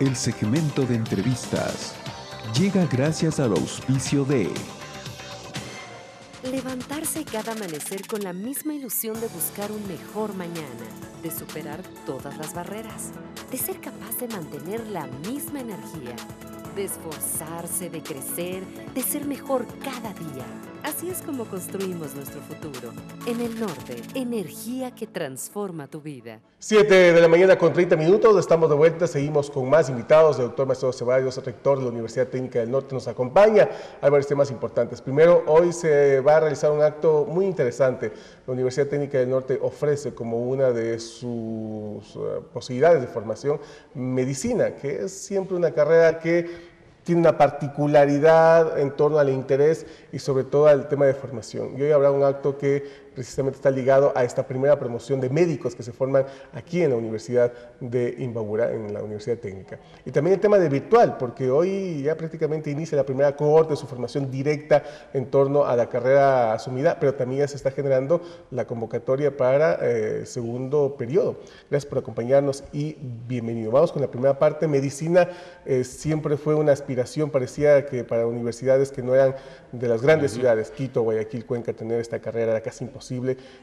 El segmento de entrevistas llega gracias al auspicio de Levantarse cada amanecer con la misma ilusión de buscar un mejor mañana, de superar todas las barreras, de ser capaz de mantener la misma energía, de esforzarse, de crecer, de ser mejor cada día. Así es como construimos nuestro futuro. En el norte, energía que transforma tu vida. 7 de la mañana con 30 minutos, estamos de vuelta, seguimos con más invitados. El doctor Maestro Ceballos, rector de la Universidad Técnica del Norte, nos acompaña. Hay varios temas importantes. Primero, hoy se va a realizar un acto muy interesante. La Universidad Técnica del Norte ofrece como una de sus eh, posibilidades de formación medicina, que es siempre una carrera que tiene una particularidad en torno al interés y sobre todo al tema de formación. Y hoy habrá un acto que precisamente está ligado a esta primera promoción de médicos que se forman aquí en la Universidad de Imbabura, en la Universidad Técnica. Y también el tema de virtual, porque hoy ya prácticamente inicia la primera cohorte de su formación directa en torno a la carrera asumida, pero también ya se está generando la convocatoria para eh, segundo periodo. Gracias por acompañarnos y bienvenido. Vamos con la primera parte. Medicina eh, siempre fue una aspiración, parecía que para universidades que no eran de las grandes ciudades, Quito, Guayaquil, Cuenca, tener esta carrera era casi imposible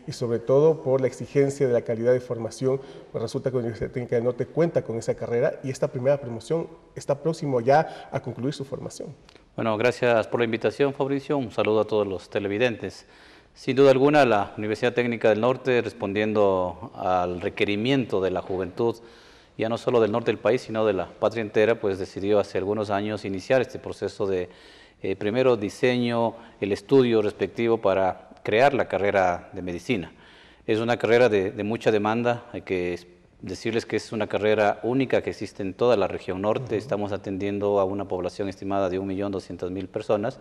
y sobre todo por la exigencia de la calidad de formación, pues resulta que la Universidad Técnica del Norte cuenta con esa carrera y esta primera promoción está próximo ya a concluir su formación. Bueno, gracias por la invitación, Fabricio. Un saludo a todos los televidentes. Sin duda alguna, la Universidad Técnica del Norte, respondiendo al requerimiento de la juventud, ya no solo del norte del país, sino de la patria entera, pues decidió hace algunos años iniciar este proceso de eh, primero diseño, el estudio respectivo para crear la carrera de medicina. Es una carrera de, mucha demanda, hay que decirles que es una carrera única que existe en toda la región norte, estamos atendiendo a una población estimada de 1.200.000 personas,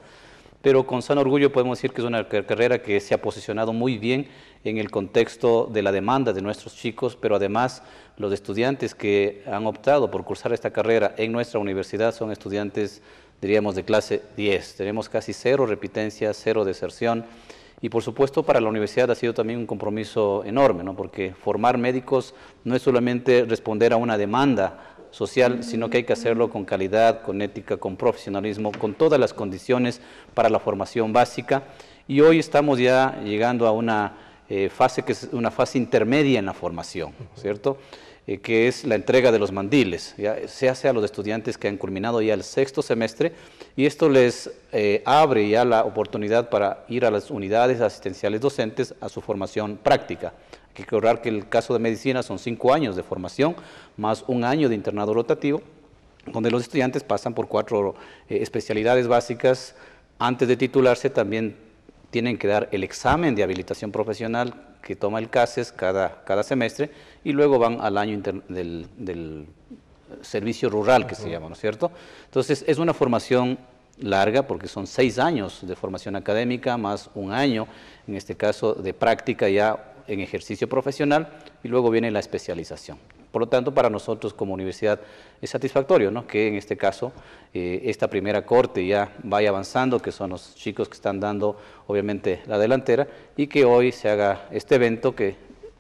pero con sano orgullo podemos decir que es una carrera que se ha posicionado muy bien en el contexto de la demanda de nuestros chicos, pero además los estudiantes que han optado por cursar esta carrera en nuestra universidad son estudiantes, diríamos, de clase 10. Tenemos casi cero repitencia, cero deserción y por supuesto para la universidad ha sido también un compromiso enorme, ¿no? porque formar médicos no es solamente responder a una demanda social, sino que hay que hacerlo con calidad, con ética, con profesionalismo, con todas las condiciones para la formación básica. Y hoy estamos ya llegando a una eh, fase que es una fase intermedia en la formación, ¿cierto? Eh, que es la entrega de los mandiles. Se hace a los estudiantes que han culminado ya el sexto semestre y esto les eh, abre ya la oportunidad para ir a las unidades asistenciales docentes a su formación práctica. Hay que recordar que el caso de medicina son cinco años de formación más un año de internado rotativo, donde los estudiantes pasan por cuatro eh, especialidades básicas antes de titularse también tienen que dar el examen de habilitación profesional que toma el CASES cada, semestre y luego van al año del, servicio rural que se llama, ¿no es cierto? Entonces es una formación larga porque son seis años de formación académica más un año, en este caso, de práctica ya en ejercicio profesional y luego viene la especialización. Por lo tanto, para nosotros como universidad es satisfactorio ¿no? que en este caso eh, esta primera corte ya vaya avanzando, que son los chicos que están dando obviamente la delantera, y que hoy se haga este evento que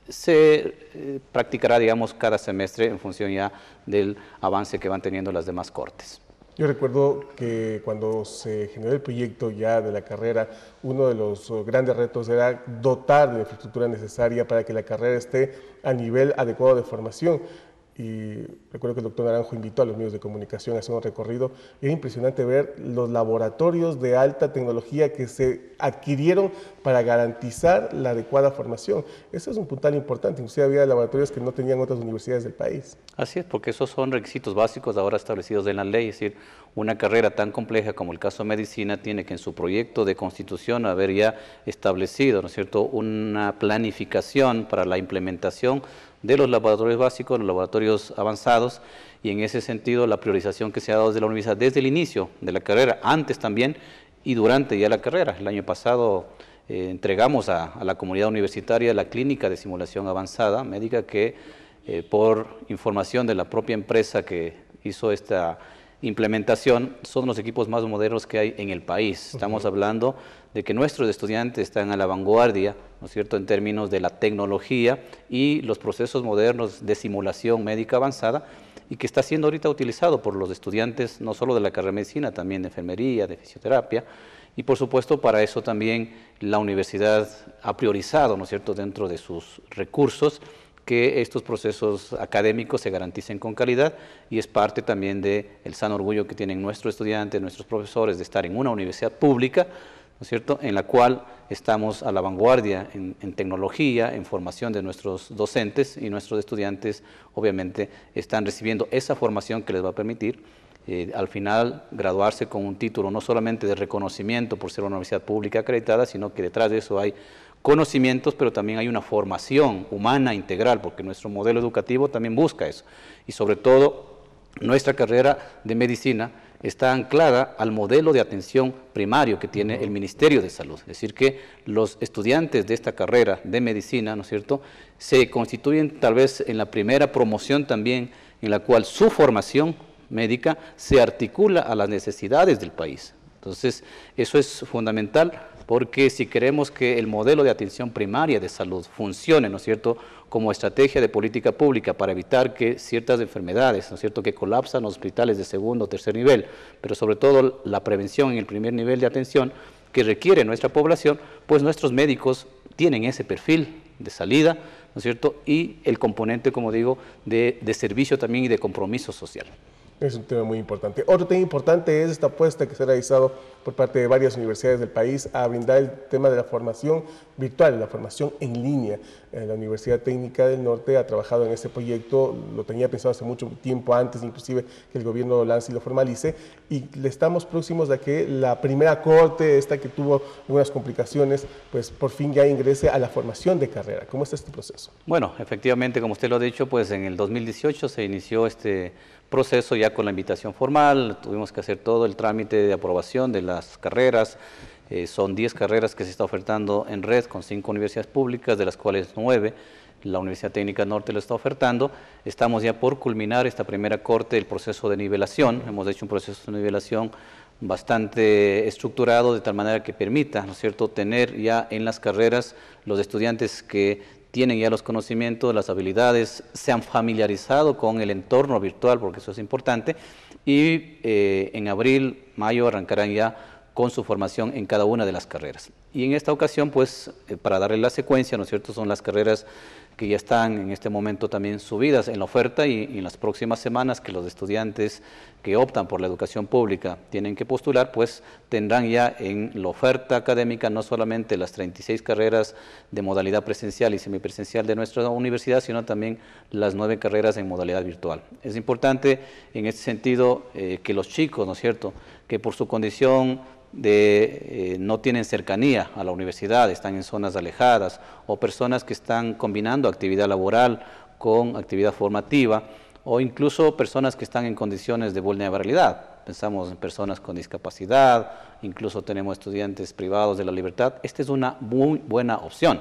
se eh, practicará, digamos, cada semestre en función ya del avance que van teniendo las demás cortes. Yo recuerdo que cuando se generó el proyecto ya de la carrera, uno de los eh, grandes retos era dotar de la infraestructura necesaria para que la carrera esté a nivel adecuado de formación y recuerdo que el doctor Naranjo invitó a los medios de comunicación a hacer un recorrido. es impresionante ver los laboratorios de alta tecnología que se adquirieron para garantizar la adecuada formación. Eso es un puntal importante. Inclusive había laboratorios que no tenían otras universidades del país. Así es, porque esos son requisitos básicos ahora establecidos en la ley. Es decir, una carrera tan compleja como el caso de medicina tiene que en su proyecto de constitución haber ya establecido, ¿no es cierto?, una planificación para la implementación de los laboratorios básicos, los laboratorios avanzados, y en ese sentido la priorización que se ha dado desde la universidad desde el inicio de la carrera, antes también y durante ya la carrera. El año pasado eh, entregamos a, la comunidad universitaria la clínica de simulación avanzada médica que eh, por información de la propia empresa que hizo esta implementación son los equipos más modernos que hay en el país. Estamos hablando de que nuestros estudiantes están a la vanguardia, ¿no es cierto?, en términos de la tecnología y los procesos modernos de simulación médica avanzada y que está siendo ahorita utilizado por los estudiantes no solo de la carrera de medicina, también de enfermería, de fisioterapia. Y por supuesto, para eso también la universidad ha priorizado, ¿no es cierto?, dentro de sus recursos que estos procesos académicos se garanticen con calidad y es parte también de el sano orgullo que tienen nuestros estudiantes, nuestros profesores de estar en una universidad pública, ¿no es cierto?, en la cual estamos a la vanguardia en, tecnología, en formación de nuestros docentes y nuestros estudiantes obviamente están recibiendo esa formación que les va a permitir eh, al final graduarse con un título no solamente de reconocimiento por ser una universidad pública acreditada, sino que detrás de eso hay conocimientos, pero también hay una formación humana integral, porque nuestro modelo educativo también busca eso. Y sobre todo, nuestra carrera de medicina está anclada al modelo de atención primario que tiene el Ministerio de Salud. Es decir, que los estudiantes de esta carrera de medicina, ¿no es cierto?, se constituyen tal vez en la primera promoción también en la cual su formación médica se articula a las necesidades del país. Entonces, eso es fundamental porque si queremos que el modelo de atención primaria de salud funcione, ¿no es cierto?, como estrategia de política pública para evitar que ciertas enfermedades, ¿no es cierto?, que colapsan hospitales de segundo o tercer nivel, pero sobre todo la prevención en el primer nivel de atención que requiere nuestra población, pues nuestros médicos tienen ese perfil de salida, ¿no es cierto?, y el componente, como digo, de, de servicio también y de compromiso social. Es un tema muy importante. Otro tema importante es esta apuesta que se ha realizado por parte de varias universidades del país a brindar el tema de la formación virtual, la formación en línea. Eh, la Universidad Técnica del Norte ha trabajado en ese proyecto, lo tenía pensado hace mucho tiempo antes, inclusive que el gobierno lance y lo formalice, y le estamos próximos a que la primera corte, esta que tuvo unas complicaciones, pues por fin ya ingrese a la formación de carrera. ¿Cómo está este proceso? Bueno, efectivamente, como usted lo ha dicho, pues en el 2018 se inició este proceso ya con la invitación formal, tuvimos que hacer todo el trámite de aprobación de la las carreras. Eh, son 10 carreras que se está ofertando en red con 5 universidades públicas, de las cuales 9 la Universidad Técnica Norte lo está ofertando. Estamos ya por culminar esta primera corte del proceso de nivelación. Hemos hecho un proceso de nivelación bastante estructurado de tal manera que permita, ¿no es cierto?, tener ya en las carreras los estudiantes que tienen ya los conocimientos, las habilidades, se han familiarizado con el entorno virtual, porque eso es importante, y eh, en abril Mayo arrancarán ya con su formación en cada una de las carreras. Y en esta ocasión, pues, eh, para darle la secuencia, ¿no es cierto?, son las carreras que ya están en este momento también subidas en la oferta y, en las próximas semanas que los estudiantes que optan por la educación pública tienen que postular, pues tendrán ya en la oferta académica no solamente las 36 carreras de modalidad presencial y semipresencial de nuestra universidad, sino también las nueve carreras en modalidad virtual. Es importante en este sentido eh, que los chicos, ¿no es cierto?, que por su condición de, eh, no tienen cercanía a la universidad, están en zonas alejadas, o personas que están combinando actividad laboral con actividad formativa, o incluso personas que están en condiciones de vulnerabilidad. Pensamos en personas con discapacidad, incluso tenemos estudiantes privados de la libertad. Esta es una muy buena opción.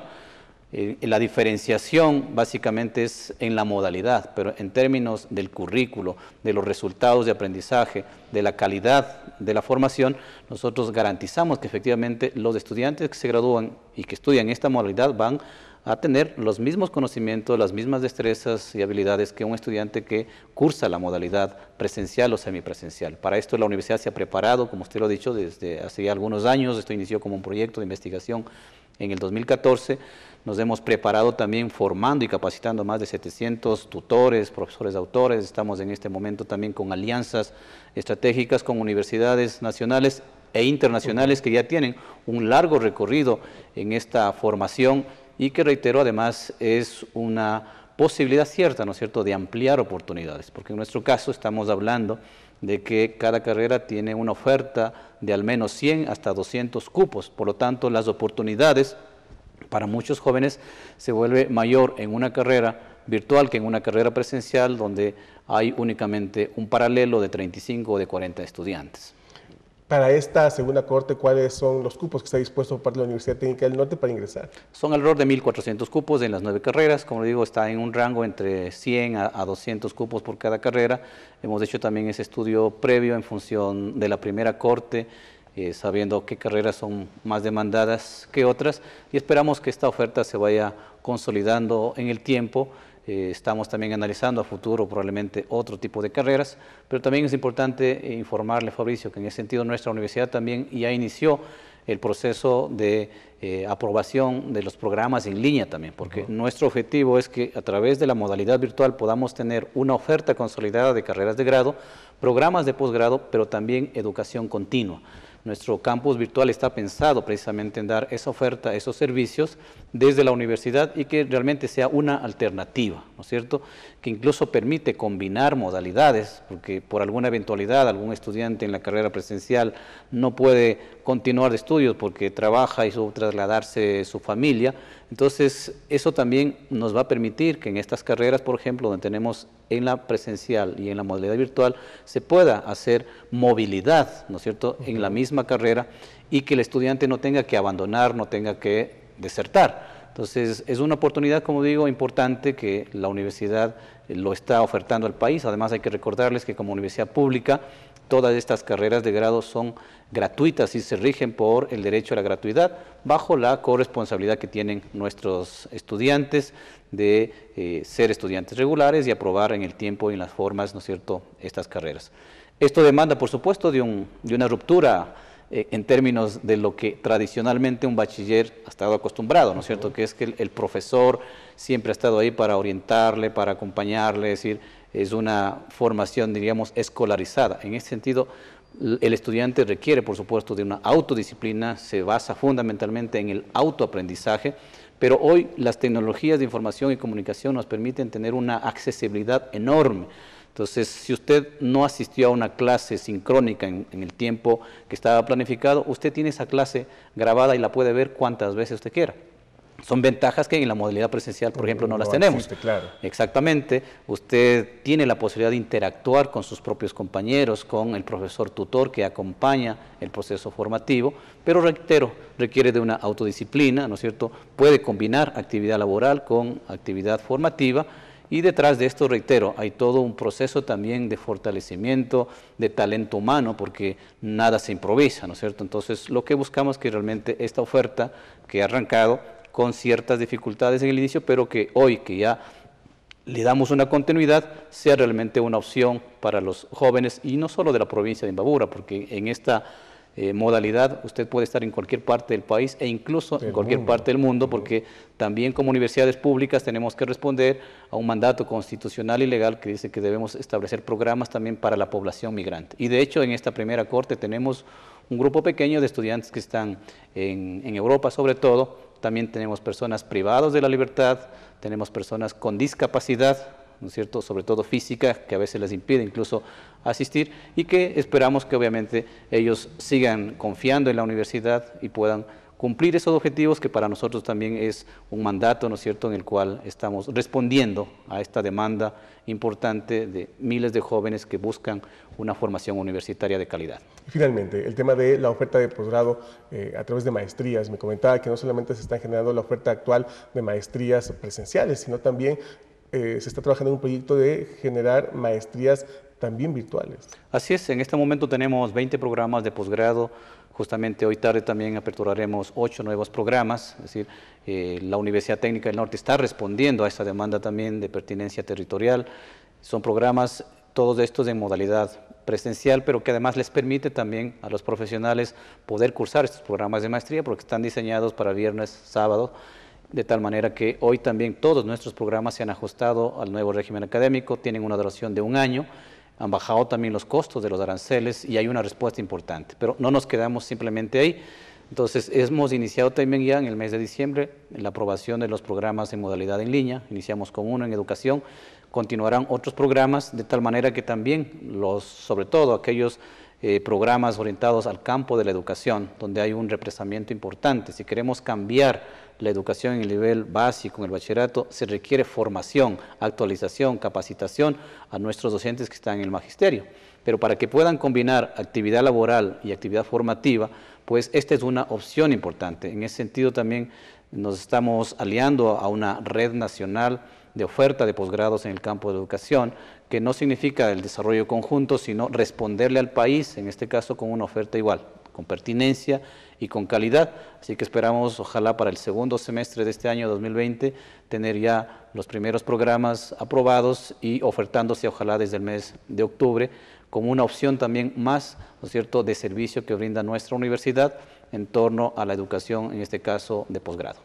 Eh, la diferenciación básicamente es en la modalidad, pero en términos del currículo, de los resultados de aprendizaje, de la calidad de la formación, nosotros garantizamos que efectivamente los estudiantes que se gradúan y que estudian esta modalidad van a tener los mismos conocimientos, las mismas destrezas y habilidades que un estudiante que cursa la modalidad presencial o semipresencial. Para esto la universidad se ha preparado, como usted lo ha dicho, desde hace ya algunos años. Esto inició como un proyecto de investigación en el 2014 nos hemos preparado también formando y capacitando más de 700 tutores, profesores, autores. Estamos en este momento también con alianzas estratégicas con universidades nacionales e internacionales que ya tienen un largo recorrido en esta formación y que, reitero, además es una posibilidad cierta, ¿no es cierto?, de ampliar oportunidades, porque en nuestro caso estamos hablando de que cada carrera tiene una oferta de al menos 100 hasta 200 cupos. Por lo tanto, las oportunidades para muchos jóvenes se vuelve mayor en una carrera virtual que en una carrera presencial donde hay únicamente un paralelo de 35 o de 40 estudiantes para esta segunda corte, ¿cuáles son los cupos que está dispuesto por parte de la Universidad Técnica del Norte para ingresar? Son alrededor de 1.400 cupos en las nueve carreras. Como digo, está en un rango entre 100 a, 200 cupos por cada carrera. Hemos hecho también ese estudio previo en función de la primera corte, eh, sabiendo qué carreras son más demandadas que otras. Y esperamos que esta oferta se vaya consolidando en el tiempo eh, estamos también analizando a futuro probablemente otro tipo de carreras, pero también es importante eh, informarle, Fabricio, que en ese sentido nuestra universidad también ya inició el proceso de eh, aprobación de los programas en línea también, porque nuestro objetivo es que a través de la modalidad virtual podamos tener una oferta consolidada de carreras de grado, programas de posgrado, pero también educación continua. Nuestro campus virtual está pensado precisamente en dar esa oferta, esos servicios desde la universidad y que realmente sea una alternativa, ¿no es cierto? Que incluso permite combinar modalidades, porque por alguna eventualidad algún estudiante en la carrera presencial no puede continuar de estudios porque trabaja y su, trasladarse su familia. Entonces, eso también nos va a permitir que en estas carreras, por ejemplo, donde tenemos en la presencial y en la modalidad virtual, se pueda hacer movilidad, ¿no es cierto?, en la misma carrera y que el estudiante no tenga que abandonar, no tenga que desertar. Entonces, es una oportunidad, como digo, importante que la universidad lo está ofertando al país. Además, hay que recordarles que como universidad pública, Todas estas carreras de grado son gratuitas y se rigen por el derecho a la gratuidad bajo la corresponsabilidad que tienen nuestros estudiantes de eh, ser estudiantes regulares y aprobar en el tiempo y en las formas, ¿no es cierto?, estas carreras. Esto demanda, por supuesto, de, un, de una ruptura eh, en términos de lo que tradicionalmente un bachiller ha estado acostumbrado, ¿no es cierto?, que es que el, el profesor siempre ha estado ahí para orientarle, para acompañarle, decir, es una formación, diríamos, escolarizada. En ese sentido, el estudiante requiere, por supuesto, de una autodisciplina, se basa fundamentalmente en el autoaprendizaje, pero hoy las tecnologías de información y comunicación nos permiten tener una accesibilidad enorme. Entonces, si usted no asistió a una clase sincrónica en, el tiempo que estaba planificado, usted tiene esa clase grabada y la puede ver cuantas veces usted quiera. Son ventajas que en la modalidad presencial, por ejemplo, no, las tenemos. Exactamente. Usted tiene la posibilidad de interactuar con sus propios compañeros, con el profesor tutor que acompaña el proceso formativo, pero reitero, requiere de una autodisciplina, ¿no es cierto? Puede combinar actividad laboral con actividad formativa. Y detrás de esto, reitero, hay todo un proceso también de fortalecimiento de talento humano, porque nada se improvisa, ¿no es cierto? Entonces, lo que buscamos es que realmente esta oferta que ha arrancado con ciertas dificultades en el inicio, pero que hoy que ya le damos una continuidad, sea realmente una opción para los jóvenes y no solo de la provincia de Imbabura, porque en esta eh, modalidad usted puede estar en cualquier parte del país e incluso en cualquier parte del mundo, porque también como universidades públicas tenemos que responder a un mandato constitucional y legal que dice que debemos establecer programas también para la población migrante. Y de hecho en esta primera corte tenemos un grupo pequeño de estudiantes que están en Europa sobre todo, también tenemos personas privadas de la libertad, tenemos personas con discapacidad, ¿no es cierto?, sobre todo física, que a veces les impide incluso asistir y que esperamos que obviamente ellos sigan confiando en la universidad y puedan cumplir esos objetivos que para nosotros también es un mandato, ¿no es cierto?, en el cual estamos respondiendo a esta demanda importante de miles de jóvenes que buscan una formación universitaria de calidad. Finalmente, el tema de la oferta de posgrado eh, a través de maestrías. Me comentaba que no solamente se está generando la oferta actual de maestrías presenciales, sino también eh, se está trabajando en un proyecto de generar maestrías también virtuales. Así es, en este momento tenemos 20 programas de posgrado. Justamente hoy tarde también aperturaremos 8 nuevos programas, es decir, eh, la Universidad Técnica del Norte está respondiendo a esta demanda también de pertinencia territorial. Son programas, todos estos de modalidad presencial, pero que además les permite también a los profesionales poder cursar estos programas de maestría porque están diseñados para viernes, sábado de tal manera que hoy también todos nuestros programas se han ajustado al nuevo régimen académico, tienen una duración de un año, han bajado también los costos de los aranceles y hay una respuesta importante, pero no nos quedamos simplemente ahí. Entonces, hemos iniciado también ya en el mes de diciembre la aprobación de los programas en modalidad en línea, iniciamos con uno en educación, continuarán otros programas, de tal manera que también los, sobre todo aquellos eh, programas orientados al campo de la educación, donde hay un represamiento importante. Si queremos cambiar la educación en el nivel básico, en el bachillerato, se requiere formación, actualización, capacitación a nuestros docentes que están en el magisterio. Pero para que puedan combinar actividad laboral y actividad formativa, pues esta es una opción importante. En ese sentido también nos estamos aliando a una red nacional de oferta de posgrados en el campo de educación que no significa el desarrollo conjunto, sino responderle al país, en este caso con una oferta igual, con pertinencia y con calidad. Así que esperamos, ojalá para el segundo semestre de este año 2020, tener ya los primeros programas aprobados y ofertándose, ojalá desde el mes de octubre, como una opción también más, ¿no es cierto?, de servicio que brinda nuestra universidad en torno a la educación, en este caso, de posgrado.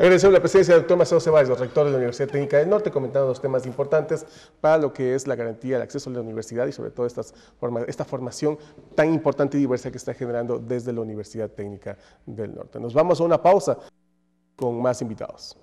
Agradecemos la presencia del doctor Maceo Ceballos, rector de la Universidad Técnica del Norte, comentando los temas importantes para lo que es la garantía del acceso a la universidad y sobre todo esta formación tan importante y diversa que está generando desde la Universidad Técnica del Norte. Nos vamos a una pausa con más invitados.